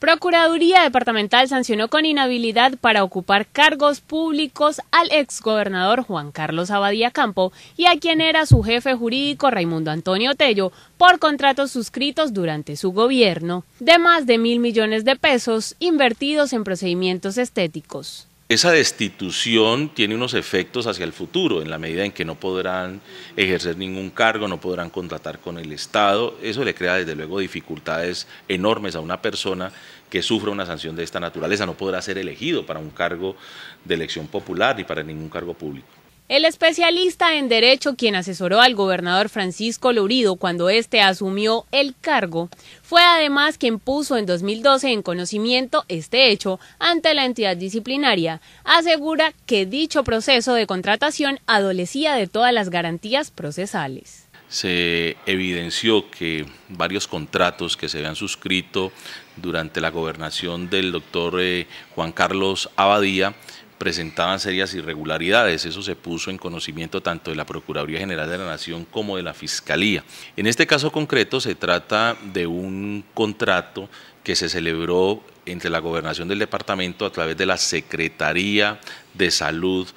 Procuraduría Departamental sancionó con inhabilidad para ocupar cargos públicos al exgobernador Juan Carlos Abadía Campo y a quien era su jefe jurídico Raimundo Antonio Tello por contratos suscritos durante su gobierno de más de mil millones de pesos invertidos en procedimientos estéticos esa destitución tiene unos efectos hacia el futuro, en la medida en que no podrán ejercer ningún cargo, no podrán contratar con el Estado. Eso le crea desde luego dificultades enormes a una persona que sufra una sanción de esta naturaleza. No podrá ser elegido para un cargo de elección popular ni para ningún cargo público. El especialista en derecho, quien asesoró al gobernador Francisco Lurido cuando éste asumió el cargo, fue además quien puso en 2012 en conocimiento este hecho ante la entidad disciplinaria. Asegura que dicho proceso de contratación adolecía de todas las garantías procesales se evidenció que varios contratos que se habían suscrito durante la gobernación del doctor eh, Juan Carlos Abadía presentaban serias irregularidades. Eso se puso en conocimiento tanto de la Procuraduría General de la Nación como de la Fiscalía. En este caso concreto se trata de un contrato que se celebró entre la gobernación del departamento a través de la Secretaría de Salud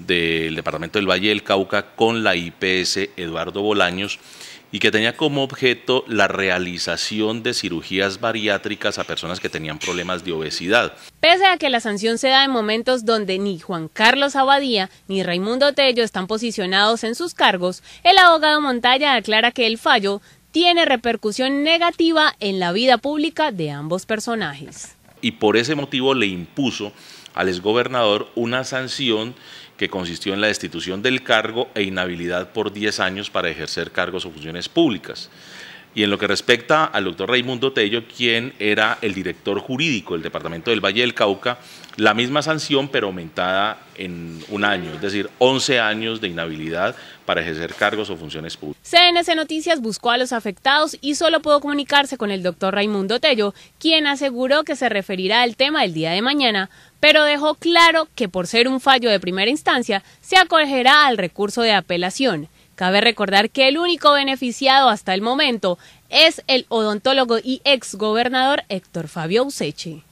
del departamento del Valle del Cauca con la IPS Eduardo Bolaños y que tenía como objeto la realización de cirugías bariátricas a personas que tenían problemas de obesidad. Pese a que la sanción se da en momentos donde ni Juan Carlos Abadía ni Raimundo Tello están posicionados en sus cargos, el abogado Montaya aclara que el fallo tiene repercusión negativa en la vida pública de ambos personajes. Y por ese motivo le impuso al exgobernador una sanción que consistió en la destitución del cargo e inhabilidad por 10 años para ejercer cargos o funciones públicas. Y en lo que respecta al doctor Raimundo Tello, quien era el director jurídico del Departamento del Valle del Cauca, la misma sanción pero aumentada en un año, es decir, 11 años de inhabilidad para ejercer cargos o funciones públicas. CNC Noticias buscó a los afectados y solo pudo comunicarse con el doctor Raimundo Tello, quien aseguró que se referirá al tema el día de mañana pero dejó claro que por ser un fallo de primera instancia se acogerá al recurso de apelación. Cabe recordar que el único beneficiado hasta el momento es el odontólogo y ex gobernador Héctor Fabio Useche.